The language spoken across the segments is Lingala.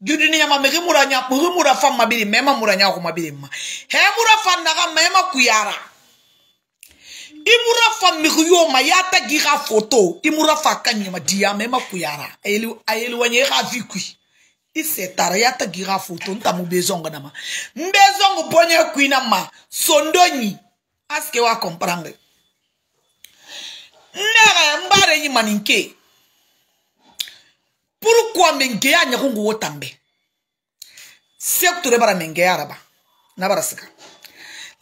judini nyama mege mura nya mege mura fa mabiri mema mura nya ko mabiri ma he mura fa ndaga mema kuyara imura fa mege yo ma yata gi ga photo imura fa kanye ma dia mema kuyara ayeli ayeli wanye ga vikwi isetara yata gi ga photo nta mu bezongo na ma mbezongo bonye kuina ma sondonyi aske wa comprendre nere mbare nyi maninke pourquoi mengeya anyago nguwo tambe sekutore bara mengeya araba na bara siga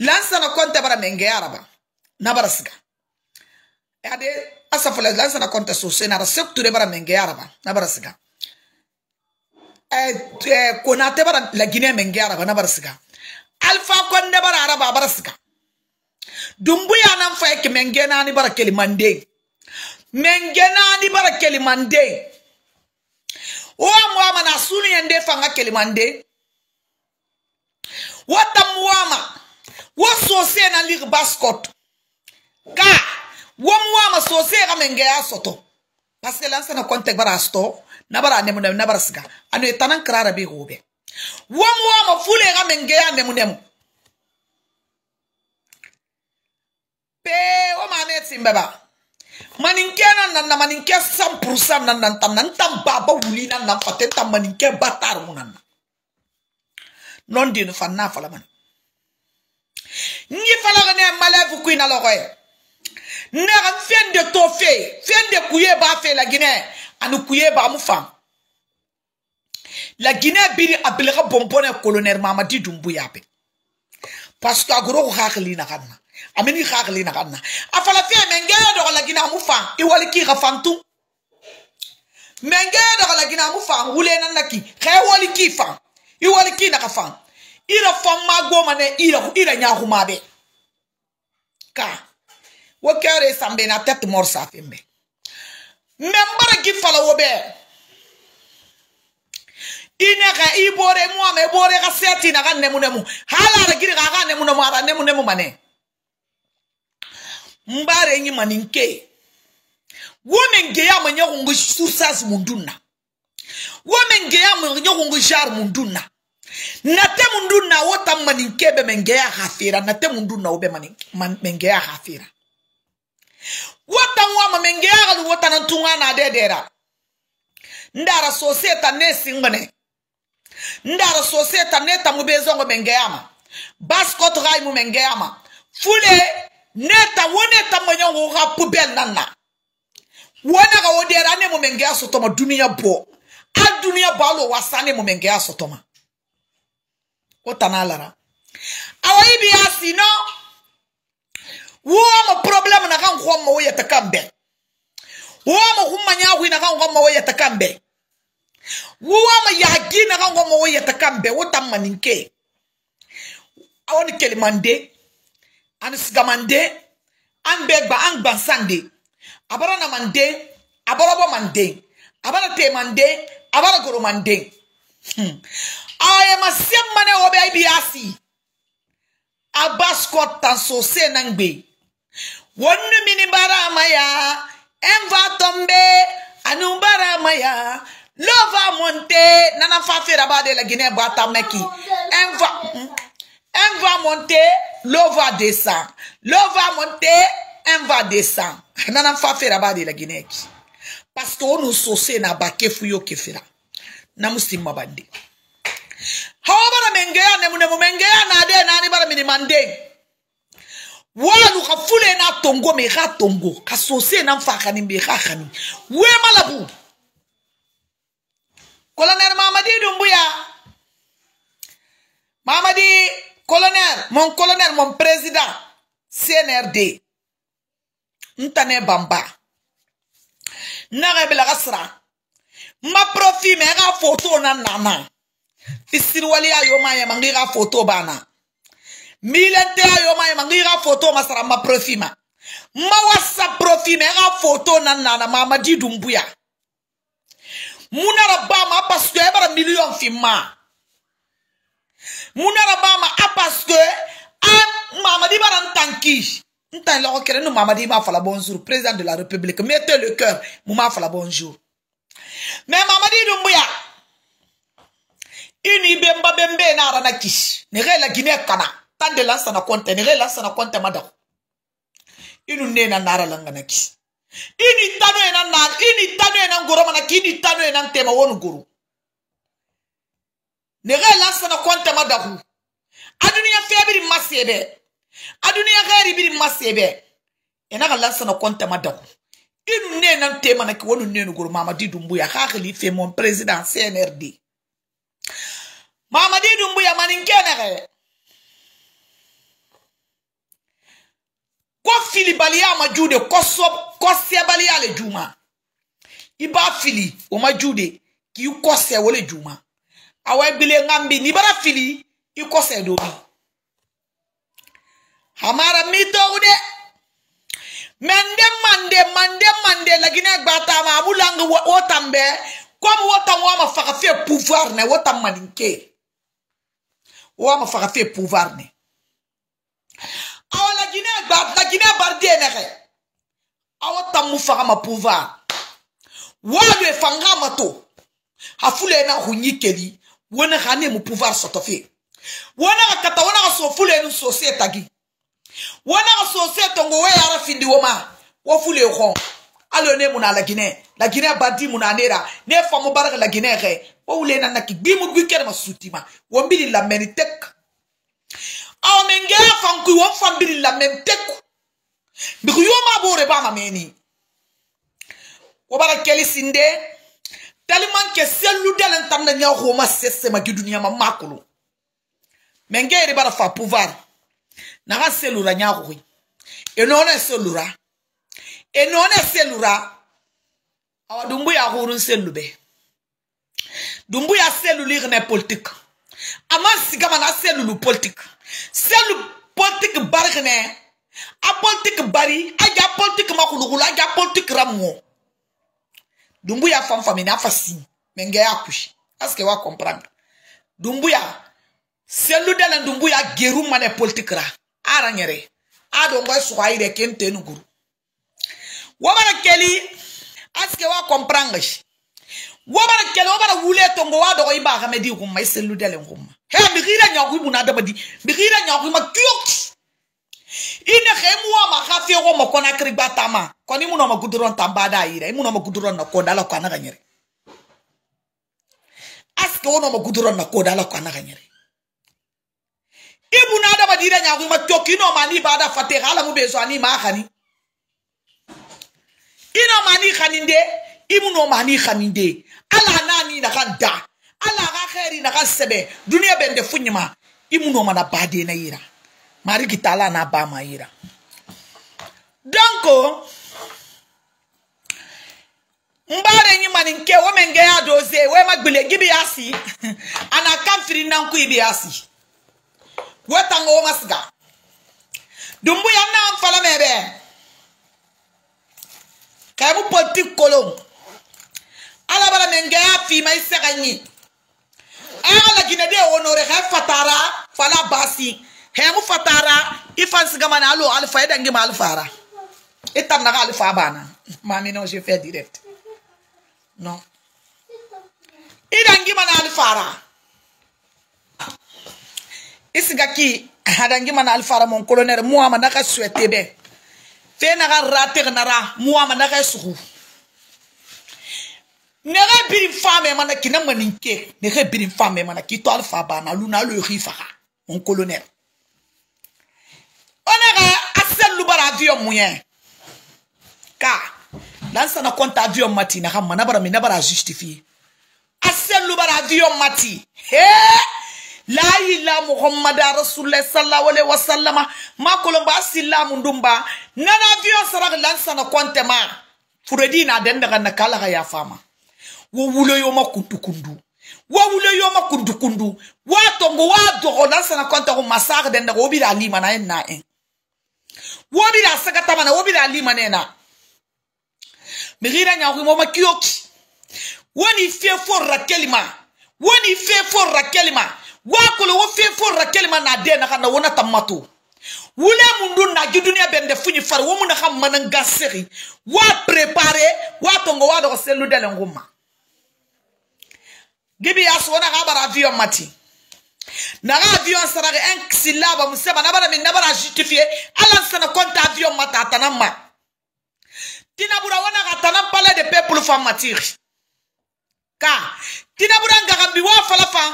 lansana konte bara mengeya araba na bara siga e ade asafala lansana na sosai nara sekutore bara mengeya araba na bara siga e, e, konate bara lagine mengeya araba na bara siga alfa konde bara araba bara siga y'a nan fa yake mengena ni bara kelimande mengena ni bara kelimande wa mwama na sulu ye nde fanga kelema nde wata mwama wo sose na lire baskot ka wo mwama sose ga menge ya soto parce que lansana contact bara sto na bara nemu nemu na bara siga anu etanan krara be hobe wo mwama fule ga menge ya nemu nemu pe o mame timbaba maninkɛ na nana maninkɛ san purusan na na tan na n tan ba ba wuli na na fa tɛ tan maninkɛ ba taari mun na na nɔn den fa n'a fala mani n'i fala ka ne malaya fi kuyi na lɔgɔ ye ne ka fɛn de to fɛ fɛn de kuye b'a fɛ laginɛ ani kuye b'a mu fan laginɛ biri a bele ka bɔnbɔnɛ kolonɛri mamadi dunbuya bɛ parce que a goro ko hakili na ka na ameni khagli na kana afala fi mengeyo do la gina mufa i wali ki gafantu mengeyo do la gina mufa wule nan naki khay wali ki fa i wali ki na gafan ira famma goma ne ira ira nya humabe ka wo kere sambe na tete morsa fembe membara ki fala wo be ine ka ibore mu ame bore ka seti na ka nemu nemu hala ra giri ka ka nemu nemu ara nemu nemu mane mbare nyi mani nke women ge ya manya wongo susas munduna women ge ya manya wongo jar munduna nate munduna wota mani nke be menge ya hafira nate munduna obe mani menge ya hafira wota wama menge ya galu wota nantunga na dedera ndara soseta nesi ngane ndara soseta neta mubezongo menge yama baskot gai mu menge yama fule neta wone woneta manyongo ga pubel nana wone ga wodera rane mo mengea sotoma dunia bo a dunia ba lo wasane mo menge asotoma otana lara awai e bi asino wo mo problem na kan kwa mo yeta kambe wo mo humanya hu na kan kwa mo yeta kambe wo mo yagi na kan kwa mo yeta kambe wotamma ninke awon kelimande ani sigamande an bɛɛ gba an a bara na mande a bara mande a bara te mande a bara goro mande hmm. a yɛ ma se mane o bɛ bi asi a se na gbe wɔn bara Maya, Enva ɛnfa tɔn bɛ bara ma ya. Lova monte nana fa fera ba de la Guinea bata meki. Enva. Hmm? Un va monter, l'eau va descendre. L'eau va monter, un va descendre. Nana fa fera ba de la Guinée. Parce que on sose na ba ke fuyo ke fera. Na musi bande. Hawa bara mengeya ne mune mengeya na de na ni bara minimande. Wala nu ka fule na tongo me ra tongo. Ka sauce na fa kani be ka ni. Wé malabu. Kolonel Mamadi Dumbuya. Mamadi colonel mon colonel mon président cnrd n ta ne banba n ga bela ka sira n ma profi mɛ ka foto na nana fisiriwaliya yo ma yɛma ngi ka foto bana milɛnteya yo ma yɛma ngi ka foto ma sara n ma profi ma n ma wasa profi mɛ ka foto na nana ma a ma di dumbuya mun nara ba ma paseke e bara miliyɔn fi ma munara mama a ah, parce an ah, mamadi bara ntanki ntan lɔgɔ kɛlɛ ni mamadi m'a fala bonjour président de la république mettez le cœur mu m'a fala bonjour mais mamadi dumbuya ini bemba bembe na arana kisi ne re la guinée kana tan de la sana konte ne re la sana konte madaw inu ne na nara la ngana kisi ini tano ena na ini tano ena ngoro mana kini tano ena tema wonu guru ne ge la sana konta madahu adunia febiri masebe adunia gairi biri masebe ena e ga la sana konta madahu inu ne nan tema na ki wonu ne mama mamadi dumbuya ha khali fe mon president CNRD mamadi dumbuya manin kene ge ko fili baliya ma jude ko sob ko le juma iba fili o ma jude ki ko se wole juma awa bile ngambi ni bara fili iko kɔsɛ doni a mara mi togu de mɛ n mande mande mande laginɛ gba taama a b'u la nka wo tan bɛɛ wo ma faka fe pouvoir nɛ wo maninke mani ma faka fe pouvoir ne awa laginɛ gba laginɛ bari ne nɛgɛ awa tan mu ma pouvoir wa le fanga ma to na hunyikeli wona ga ne mo pouvoir soto fe wona ga kata wona ga so fule nu so se tagi wona ga so se tongo we ara findi woma wo fule go alo ne mo na la gine la gine bandi mo na nera ne fa mo baraka la gine ge wo wule na na ki gbi mo gbi kere ma sutima wo mbili la menitek aw menge fa nku wo fa mbili la menitek biku yo ma bore ba ma meni wo bara keli sinde tellement que selu delen tan na nya homa sesema gi dunia ma makolo menge ere bara fa pouvoir na ga selura nya go enone selura enone selura awa ah, dumbu ya hurun selube dumbu ya seluli ne politique ama ah, sigama na selulu politique selu politique bargne ah, a politique bari a ja politique makulugulu a ja politique ramwo dumbuya fanfami na afa si menge ya kushi aske wa comprendre dumbuya selu dala dumbuya geru mane politique ra aranyere ado ngoy suwayi de kente nuguru wabara keli aske wa comprendre wabara keli wabara wule tongo wa dogo iba ga medi kuma selu dala kuma he bigira nyaku ibuna dabadi bigira nyaku ma kyok ine ge muwa magafe go mo kona tama koni muno mo guduron tambada ire muno mo na koda la kana ganyere aske wono mo na koda la kana ganyere ibu e na adaba dire nya go matyo kino mani bada fate hala mu bezo ani ma khani ino mani khani nde imuno e no mani khani nde ala nani na kan da ala ga khairi na sebe dunia bende funyima imu e mana bade na yira tala na ba mayira donko mgbara enyi mana nke wome nge ya dozie wema magbile gibi ya ana kamfiri na nkwu ibi ya si weta nga woma dumbu ya na mfala mebe Kaya ebu politik kolon alabala me nge ya fi ma isega nyi ala gine de onore ka fatara fala basi heemu fatara ifansi gama na alo alfa ida ngima alfara itar naga alfa bana mami no je fait direct no ida ngima na alfara isigaki ada ngima na alfara mon colonel muama naka souhaité be fe na ga rater na ra muama na sou ne ga bi famé mana kina maninke ga bi famé mana ki kito alfa bana luna alo rifa mon colonel onere asellubara adiyo muye ka lansana konta adiyo mati na hamma nabara mi nabara justifie asellubara adiyo mati he la ila muhammada rasulullah sallallahu alaihi wasallama ma kolomba asilamu ndumba nana adiyo sarag lansana konte ma furedi na den daga na kala ga ya fama wo wulo yo makundu kundu wa wule yo makundu kundu wa tongo wa dogo lansana konte ko masar den daga obira lima na en na en wo bi da sakata mana wo bi da lima nena migira nya ko mama kiyoki woni fe fo rakelima woni fe fo rakelima wa kolo wo fe fo rakelima na de na kana wona tamato wule mundu na ju duniya bɛ ndɛ fuɲi fari wo mun na ka mananga seri wa prepare wa tongo wa dɔgɔ selu dɛlɛ ngo ma gibi ya sona ka bara avion mati naga avion saraka en silaba musema nabara min nabara justifier ala sana compte avion mata atanama tinabura wana katana pale de peuple formatir ka tinabura ngagambi wa fala fa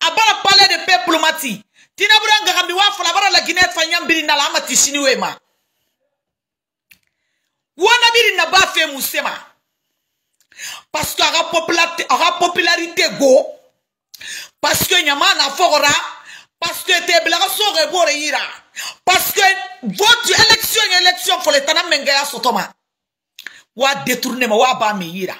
abara pale de peuple mati tinabura ngagambi wa fala bara la guinée fa nyambiri ndala ama tishini wema wana biri na ba fe musema parce que aga popularité aga popularité go parce que ɲama na fogora parce que tebilaka soge bore yira parce que vote élection ye élection fole tana mengeya sotoma wa détourne ma wa ba mi yira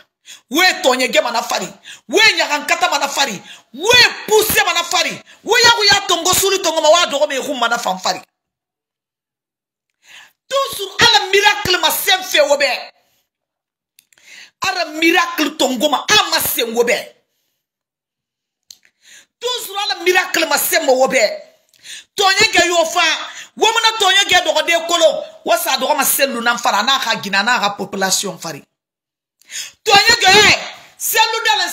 we tɔɲɛgɛ mana fari we ɲagankata mana fari we puse mana fari we yaku ya tongo suli tongo ma wa dɔgɔ mi hun mana fan fari toujours ala miracle ma sen fe wo bɛ ala miracle tongo ma a ma sen wo bɛɛ tun surala miracle ma se mɔgɔ bɛɛ tɔnye kɛ y'o fa wamana tɔnye kɛ dɔgɔden kolo wasa dɔgɔ ma se lunan fara n'a ka gina n'a ka population fari tɔnye kɛ selu dala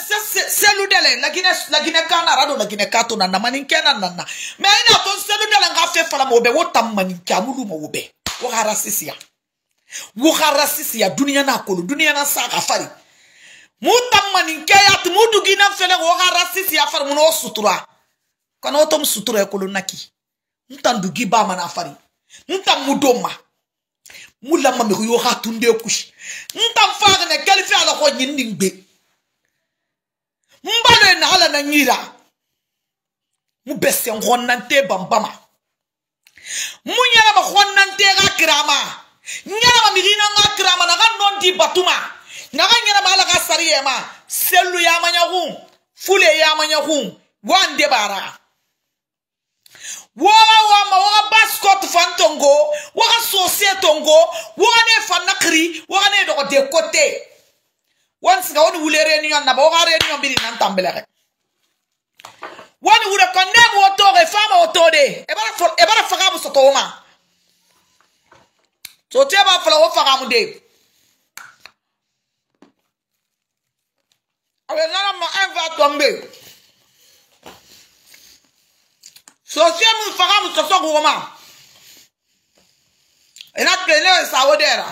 selu dala lagine lagine kana arado lagine kato na namani kena nana me ina to selu dala nga fe fala mo be wo tamani kamulu mo be wo harasisi ya wo harasisi ya dunia na kolo dunia na sa kafari mani ke ya tu mu dugina fele go ga rasisi afar mu no sutura kana otom sutura e ya kolo naki ba mana afari mutam mudoma mula mami ko yo ha tunde kushi ntan faga ne kelfi ala ko nyindi ngbe na ala na nyira mu bambama mu nyala ma ngonnante ga krama nyala mi mirina ga krama na ga non di batuma na ga nyala ma asari yema selu yamanya hun fule yamanya hun wande bara waga wama waga baskot fan tongo waga sose tongo waga ne fan nakri waga ne dogo de kote wan siga wani wule reunion naba waga reunion biri nan tambeleke wani wure ko ne mu wotoge fama wotode ebara e faga mu sotoma so te ba fala wo faga mu de awɛsɛrɛ ma ɛnfa tɔnbe sɔsiɛ mu faga mu sɔsɔ ko ma ina e tile ne yɛ sawo de yɛrɛ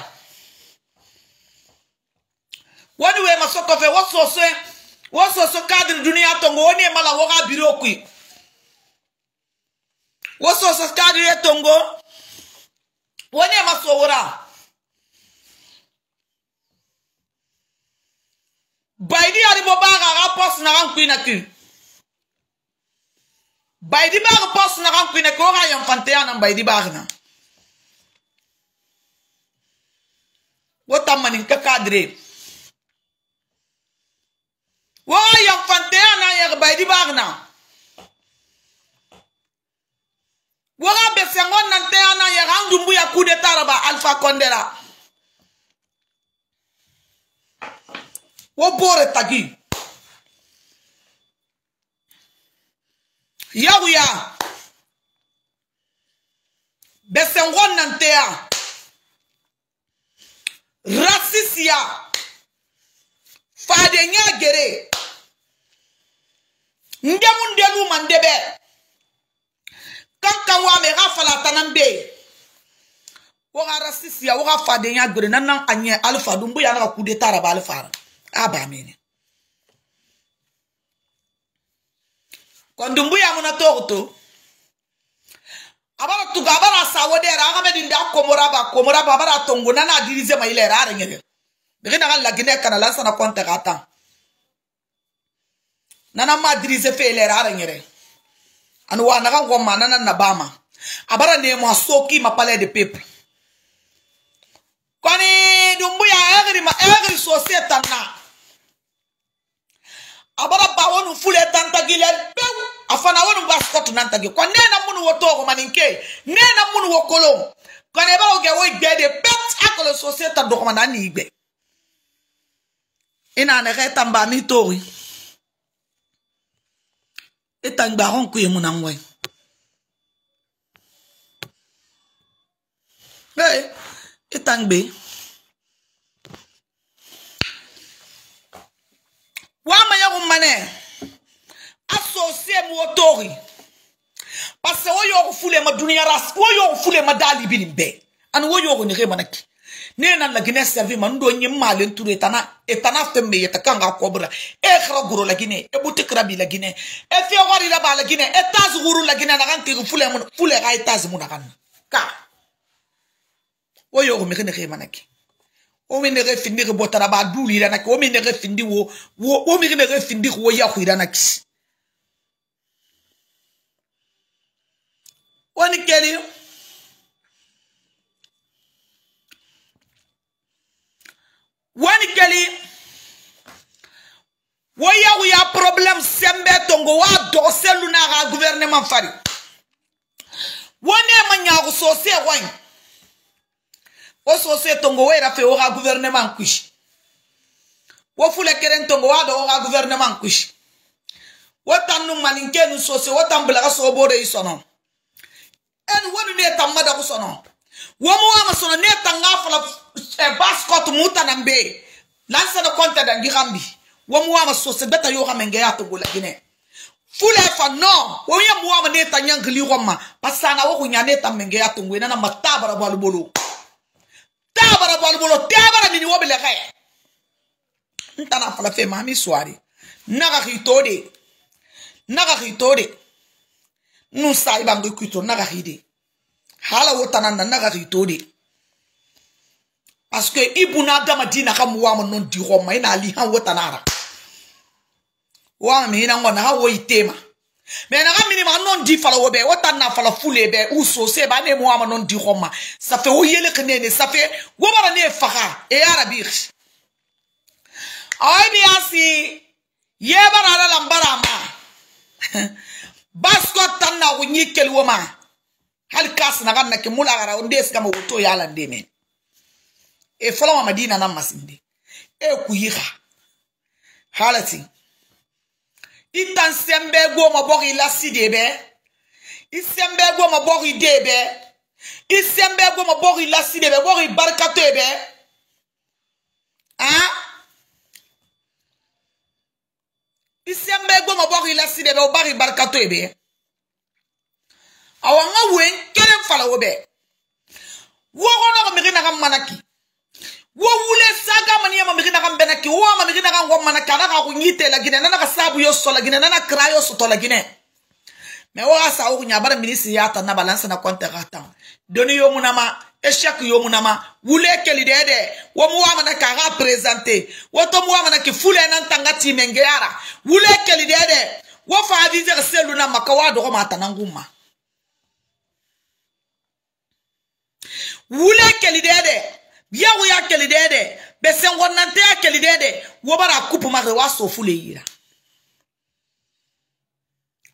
wani wɛ ma sɔ kɔfɛ wɔ sɔsɔ wɔ sɔsɔ kadiri duniya tɔngo wɔ ne ma la wɔ ka biri o kui wɔ sɔsɔ kadiri tɔngo wɔ ne ma sɔ wura. Baidi ari bo baga ga pos na kan kuina ki bayidi baga pos na kan kuina ko ga yan na anan bayidi baga na wata manin ka kadre wo yon fante na ya baidi baga na wo ga besengon nan te na ya ga ndumbu ya kudeta raba alfa kondela wo bore tagi yawuya besengo nanteya rasisiya faden ya gere ndemu ndenu ma ndebe kankan wame ka falatanan be wo ka rasisiya wo ka faden ya gere nanan a ɲɛ alifa dun boyana ka kude taraba alifara haba mina kondumbu yangu na tokuto abara tuga abara sawo de ra ngame dinda komora ba komora ba abara tongo na na dirize ma ile ra rengere bege na la gine kana la sana konte gata nana ma dirize fe ile ra rengere anu wa na ga ngoma nana na bama abara ne mo soki ma palais de peuple koni dumbu ya agri ma agri societe na abara ba wonu fule tantagi le bewu afana wonu ba scott nantagi kwa nena munu wo to ko maninke nena munu wo kolo kwa ne ba oge wo igbe de pet akolo so se ta do ko manani igbe ina ne re tamba mi tori etangba ron ku yemu na nwe Hey, itangbe. E hey. wamanya kumane asosie muotori parce woyo kufulema dunia ras woyo kufulema dalibini mbe ani woyo kunike manaki ne na lagine servi ma ndo nye male nturu etana etana fembe yeta kanga kobra e khra guro lagine e buti krabi lagine e fi wari la ba lagine e taz guru lagine na kanti fule mun fule ga e taz mun kan ka woyo kumike ne manaki omenege findiri botara baduli iranaki omenege findi wo omenege findiri wo yahu iranaki wani keli wani keli wo yahu ya problème sembe tongo wa dogo selu naga gouvernement fari wo nema nyaku sose wani ososo e tongo wo yɛrɛ fɛ wo ka wo fulɛ kelen tongo wo a dɔ wo ka guvɛrɛnɛman kusi sose wo tan bilaka sɔgɔ bo de ne ye tan madagu sɔnɔ wo ma sɔnɔ ne ye tan ŋa fɔlɔ ɛ eh, basikɔtu mu tana n bɛ yen lansana kɔnta dangi wo ma sose bɛɛ ta y'o ka y'a togo la jinɛ fule fa no wo ye mu ne ye tan ɲankili wo kun ne ye y'a togo ye nana ma taa tabara bɔ ali bolo tabara mini wo bele kaya n tana fala fe ma mi naga ki to de naga ki de nu sai e bango ki to naga ki hala wo tana e e na naga ki de parce que ibuna dama dina ka muwa mo non di ho ma ina ali han wo tanara wa mi na ngona ha wo itema mɛ naga mini ma nɔn di fala o bɛ o ta na fala fule bɛ u so se ba ne mo ama nɔn di hɔ ma safɛ o yele ka ne ne safɛ wo bara ne faga e arabi ayi e bi asi ye bara ala la bara ma basko tan na ko nyi keli wo ma hali kas naga na ke mula gara onde eska ma woto ya ala de me e fɔlɔ ma madina na masinde e ku yi halati i tan sɛnbɛ goma bɔg i lasi de bɛ i sɛnbɛ goma bɔg i de bɛ i sɛnbɛ goma bɔg i lasi de bɛ bɔg i barikato ye bɛ an i sɛnbɛ goma bɔg i lasi de bɛ o bag i barikato ye bɛ awɔ n ka wen kelen fala o bɛ wɔgɔnɔgɔ migi na ka manaki wo wule saga mani ya mamigina kan bena ki wo mamigina kan wo mana kana ka kunyi te la gine nana ka sabu yo so la gine nana kra yo so to la gine me wo asa wo kunya bara minisi ya ta na balance na konta ka ta doni yo munama échec yo munama wule keli de de wo mu amana ka ga présenter wo to mu amana ki fule nan tanga ti mengeyara wule keli de de wo fa aviser selu na makawa do ma tananguma wule keli de de bia wo ya keli dede besen wona te keli dede wo bara kupu ma wa so fule yira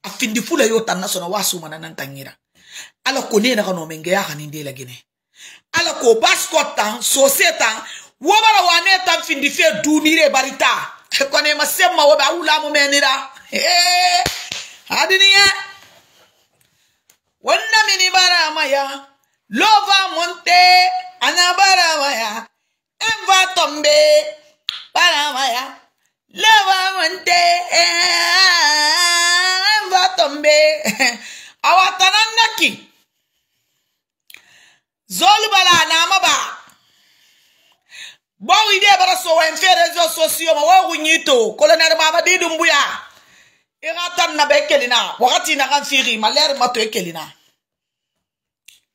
afindi fule yo tan nasona wa so mana nan tangira ala ko ne na kanu menge ya kanin de la gine ala ko baskot tan so setan wo bara wa ne tan findi fe dunire barita ko ne ma semma wo ba wula mu menira eh adiniye wannan mini bara maya lova monte anabarawaya emva tombe barawaya lova monte emva tombe awatanan naki zolubala namaba gbawo ide bara so wen fe rezo sosio ma wo nyito kolonel mama didumbuya ira tan na be kelina wakati na kan firi maler mato kelina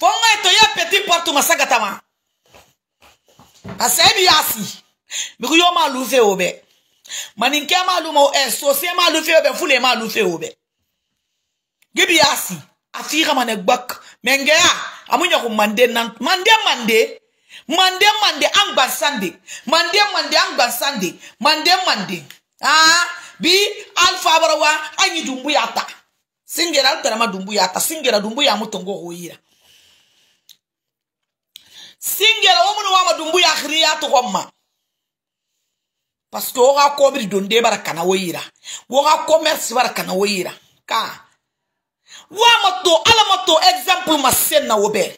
fo ngai to ya petit porte masaka tama asebi asi biku yo ma lufe obe maninke ma lu mo e eh, so se ma lufe obe fule ma lufe obe gibi asi afira mane gbak mengeya amunya ko mande nan mande mande mande mande angba sande mande mande angba sande mande mande ah bi alfa barawa anyi dumbu yata singera altarama dumbu yata singera dumbu ya mutongo hoyira singela wo munu wama dumbu yakhiri ya togo ma parce que wo ga kobiri donde bara kana wo yira wo ga commerce bara kana wo yira ka wama to ala ma to exemple ma sen na wo bɛɛ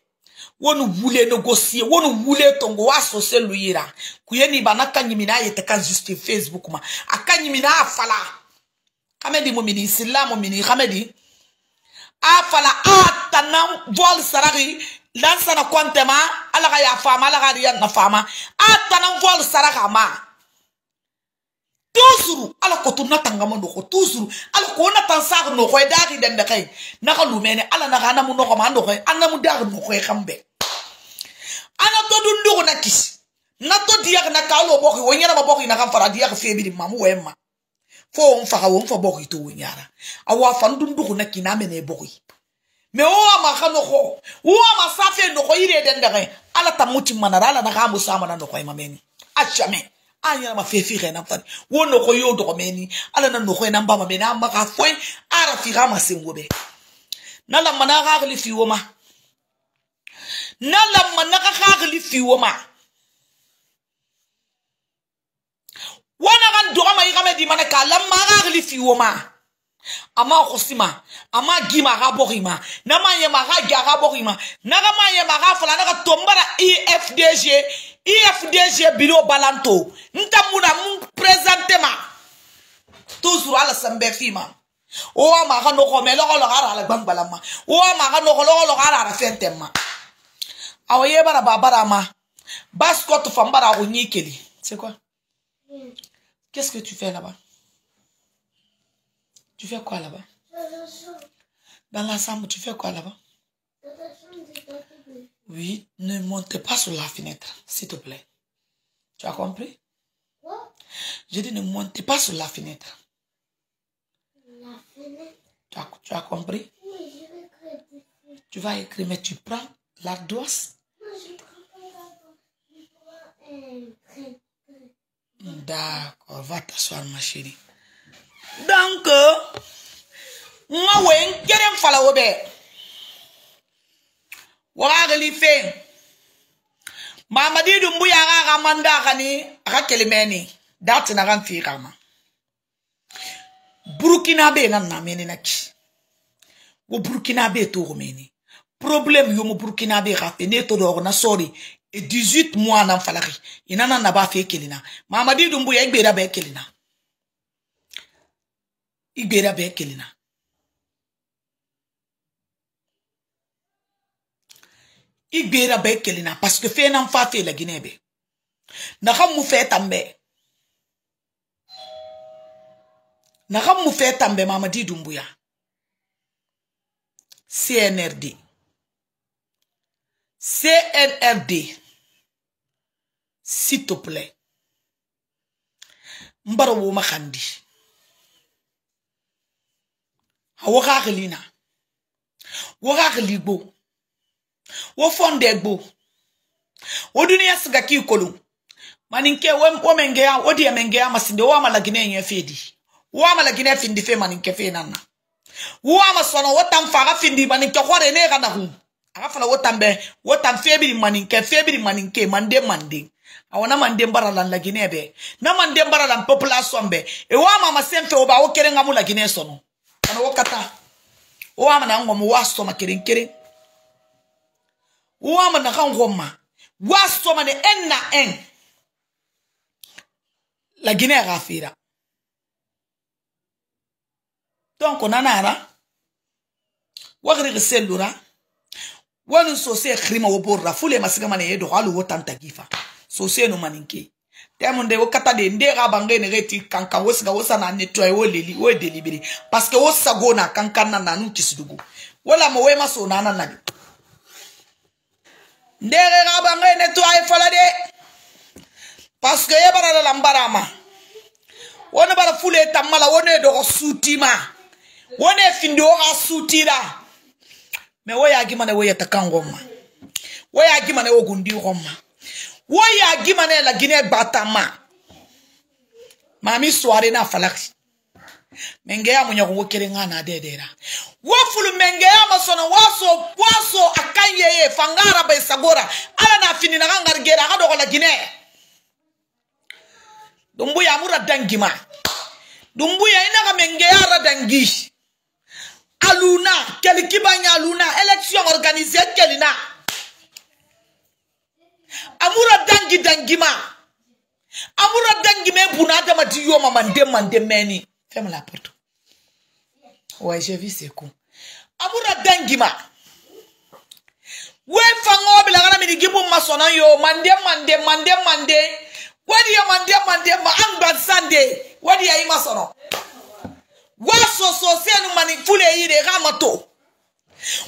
wonu wule négocier wonu wule tongo wa sose lu yira kuyeni bana ka ɲimi n'a yete ka juste facebook ma a ka ɲimi n'a fala kamedi mo mini isilamu mini kamedi a fala a tana vol sarari lansana ma ala ka y'a fama ala ka y'a na fama ata na vol saraka ma tuzuru ala ko to natan gama ko tuzuru ala ko natan saaka nɔgɔ ye daaki dɛn na ye naka ala mo no ko ma nɔgɔ ko anamu mo da ye ko kambe ana to dun ko na kisi na to diya na bo ko wonya na bo ko na kan fara diya febi di mamu wema fo on fa ha won fa bo ko to wonya ara awa a fani dun na kina bo ko me wo ma ka nogo wo ma sa fe nogo ire den daga ala ta muti manara ala na ka mo sa mana nogo ma meni a chame a nya ma fe fi rena fa wo nogo yo do meni ala na nogo na mba ma meni a ma ka fo ara fi ga ma sengobe na la mana ga gli fi wo ma na la mana ga ga gli fi wo ma wana ga ndo ma yi ga me di mana ka la ma ga gli fi wo ma Ama ma Ama Gima a Nama yema ma Raborima, ma na ma IFDG, e IFDG e na balanto nta muna mun presente ma toujours ala sambe fi o a ma ga nogo me ara ala gbangbala ma o a ma la nogo ara ara ma fambara c'est quoi mm. qu'est-ce que tu fais là-bas tu fais quoi là-bas Dans la chambre, tu fais quoi là-bas Oui, ne monte pas sur la fenêtre, s'il te plaît. Tu as compris Je dis ne monte pas sur la fenêtre. La fenêtre tu as, compris Tu vas écrire, mais tu prends la douce D'accord, va t'asseoir ma chérie. donc n ka wee n kelen fala o bɛɛ wagagili fɛn mamadi dun buya ka ka man da ka ni a ka kelimɛ ni da tɛna ka n fi ka ma burukina bɛ yen ka na mɛni na ki ko burukina bɛ yen togo mɛni problème yomo burkina bɛ ka fɛ ne to dɔgɔ na sɔɔri 18 mois na falaki i nana naba fɛ kelenna mamadi dun buya i gbera bɛɛ kelenna igbere abịa ekele na igbere abịa ekele na paske fe na mfa afe ele gị n'ebe na ha mụ fee ta mbe na ha mụ fee ta mbe mama ya cnrd cnrd s'il te plaît mbara wo ma xandi awo kakili na wo kakili gbo wo fonde gbo wo duniya siga ki kolon maninke wo menge ya wo dia menge ya masinde wo amala gine nye fedi wo amala gine findi fe maninke fe nanna wo ama sono wo tam faga findi maninke khore ne kana hu aga fala wo tambe wo tam febiri maninke febiri maninke mande mande awona mande mbara lan la gine be na mande mbara lan population be e wo ama masenfe wo ba wo kerenga mu la gine sono mana wo kata wo amana ngoma wo asoma kerenkere wo amana ka ngoma wo asoma ne en na en la guinée gafira donc nanara wagri gisellura wani sosai krima wo borra fule masiga mana yedo halu wo tanta gifa sosai no maninke ya mo nde okata de nde ra bange ne reti kankan wosika wosa na nettoyer wo leli wo e délibéré parce que wosago na kankan na nanu kisidugu wala mo wema so na na e nagi nde ra bange nettoyer e fala de parce que yebana la lambarama wona bara fule tamala wona do sutima wona finde o asutira me wo ya gimane wo yatakan goma wo ya gimane wo gundi goma wo ya gima na la gine batama mami soare na falaki mengeya munyako wo kere ngana dedera wo fulu mengeya masono waso waso akanye ye fangara bay sagora ala na fini na ngar gera ga dogola gine dumbu ya mura dangima dumbu ya ina ga mengeya ra dangi aluna kelikibanya aluna election organiser kelina dangi dangima amura dangime buna adamadi yoma mande mande meni ferme la porte ouais j'ai vu c'est con amura dangima we fango bila kana mini gibu masona yo mande mande mande mande wadi ya mande mande ma angba sande wadi ya imasono wa soso senu mani fule yire kama to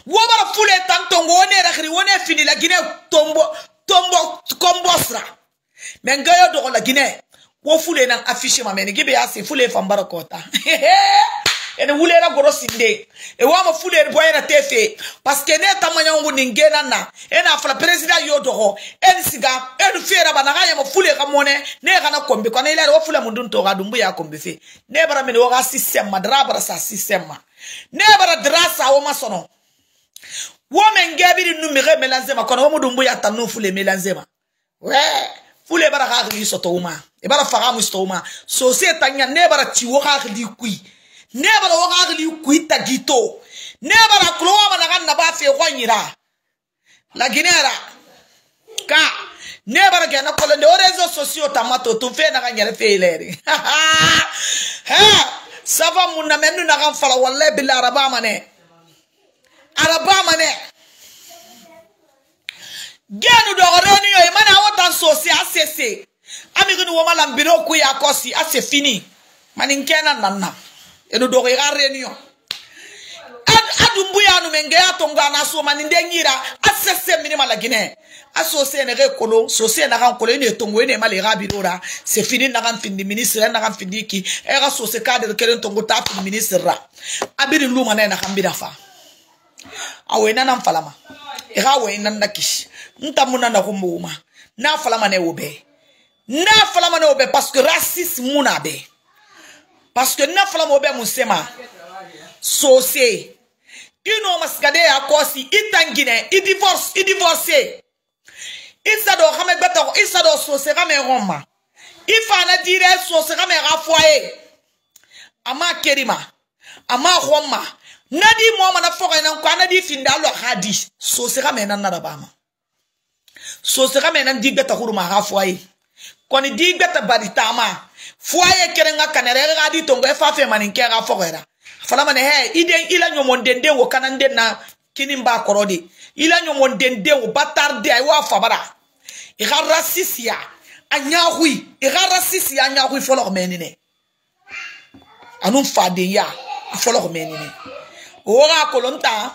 wo bara fule tantongo ne rakhri wone finila gine tombo tɔnbɔ sira mɛ n gaya dɔgɔ la ginɛ ko fule na affiche ma mɛ ni gibe y'a se fule e fanbara kɔta ene wulela goro sinde e wama fule ene boyena tefe paske ne tamanyangu ningena na ene afala president yo dogo ene siga ene fera bana gaya mo fule ka mone ne kana kombe kana ilare wo fule mundun to ga dumbu ya kombe fe ne bara mene wo ga system ma dra bara sa system ma ne bara dra sa wo masono wome ngebiri nu mege melanzema kono womu dumbu yata nu fule melanzema we fule bara ka akili soto uma e bara faga mu soto uma so se tanya ne bara ti wo ka akili kui ne bara wo ka akili kui tagito ne bara kulo wa bara kan na ba fe ko nyira la ginera ka ne bara gena kolo ne rezo socio tamato tun fe na ka nyere fe ileri e ha sava munna menu na kan fala wallahi bil araba mane araba mane genu dogore ni yo imana wota sosi asese amigini woma lambiro ku ya kosi ase fini mani nkena nanna enu dogore renio adumbuyanu menge atongana so mani ndenyira asese mini malagine asose ne ge kolo sose na kan kolo ne tongo ne male ga birora se fini na kan fini ministre na kan fini ki e ga sose cadre kelen tongo ta fini ministre ra abiri luma na na kan birafa awena na mfalama e ga awena nna kisi nta muna na go mouma na falama ne obe na falama ne obe parce que racisme muna be parce que na falama obe musema sose ino masikade ya kosi itangine i divorce i divorce isa do xame gbata ko isa do sose xame roma i fana dire sose xame xa foyer ama kerima ama xoma Nadi di mo mana foga na kwa na di finda lo hadi so se ga mena na ba ma so se ga mena di gbeta huru ma ha fuaye koni di gbeta bari tama fuaye kere nga kanere ga di tongo e fa fe manin ke ga foga ra fala mane he ide ila nyomo ndende wo kana ndende na kini mba koro de ila nyomo ndende wo batarde ay wa fa e ga rasisia anya hui e ga rasisia anya hui folo menene anum fa de ya folo menene ora kolonta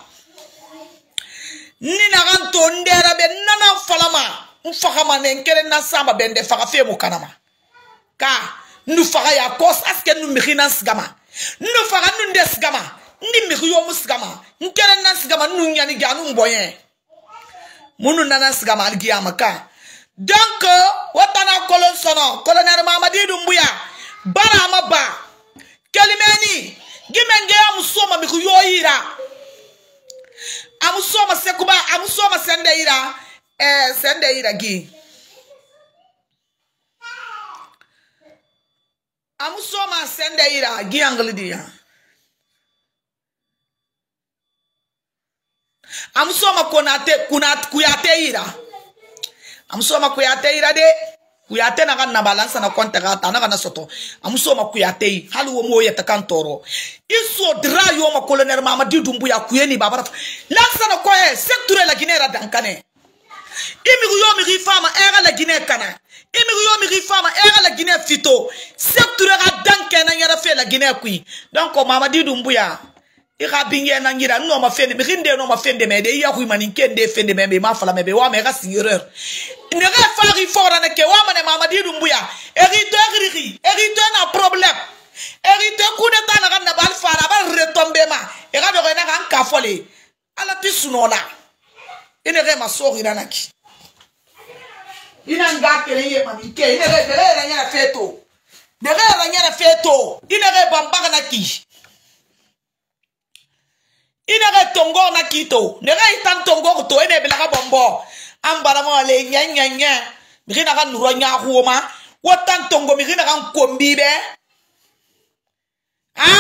ni naga ntondera be nana falama nfagama nenkele nasamba bende faga fe mukanama ka nu faga ya kos aske nu mixi nan sigama nu faga nu nde sigama ndi mixi yomu sigama nkele nan sigama nu ɲani gi anu nboɲe munu nana sigama aligiyama ka donc watana kolon sono kolonɛri mamadi dumbuya bara ma ba kelimeni gimenge amusoma mikuyoyira amusoma sekuba amusoma sendeyira eh sendeyira gi amusoma sendeyira gi anglidiya amusoma konate kunat kuyateyira amusoma kuyateyira de kuyate na ka naba lansa na kɔnta ka ta na ka na sɔtɔ a muso ma kuyate yi hali wo m'o yɛtɛ kan tɔɔrɔ i so dira yo ma kolonɛri ma a ma di dun buya kuye ni babara ta lansa na kɔyɛ sɛture la ginɛ yɛrɛ dankanɛ i migi yo migi i fama ɛrɛ e la ginɛ kana i migi yo migi i fama ɛrɛ e la ginɛ fito sɛture ka dan kɛnɛ yɛrɛ fɛ la ginɛ kuyi donc mamadi dun buya ika binge na ngira no ma fende bikinde no ma fende me de ya kuima ninkende fende me be ma fala me be wa me ka sigireur ne ka fari fora ne ke wa ma ne mama didu mbuya erito eriri erito na problem erito kune ta na ka na bal fara ba retombe ma e ka do ka na ka ka fole ala ti sunola ine e ka ma sori na naki ina e nga kele ye ma ninke ine e ka kele ya na feto ne ka ya na feto ine ka bambaka na ki ina ga tongo na kito ga itan tongo to ene bela ga bombo ambara mo le nya nya nya mikina ga nuro nya wo watan tongo mikina ga kombi be ha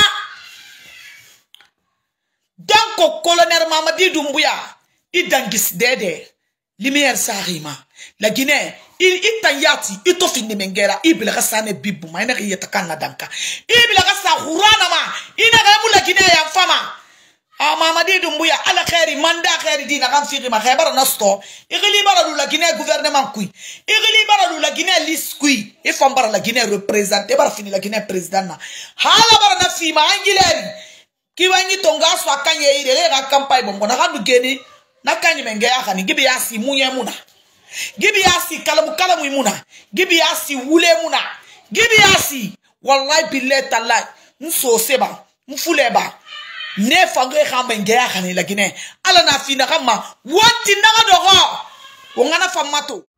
danko colonel mamadi dumbuya dangis dede lumière er sarima la guinée il itayati fini mengera iblaga sane bibu ma ina ka yeta kanna danka iblaga sa hurana ma ina ka mula guinée ya fama amamadi dum buya ala khairi manda khairi dina kan fiqi ma khaybara nasto igli bara la guinée gouvernement kui igli bara la guinée lis kui e fam bara la guinée représenter bara fini la guinée président na hala bara nafsi ma angileri ki wangi tonga swa kanye ire le ka kampai bongo na kandu geni na kanye menge ya kani gibi ya si munye muna gibi ya si kalamu kalamu imuna gibi ya si wule muna gibi ya si wallahi billahi tallahi nso seba mfuleba ne fange kamba ngeya khanela kine ala na fina kama wati ndaga dogo ongana famato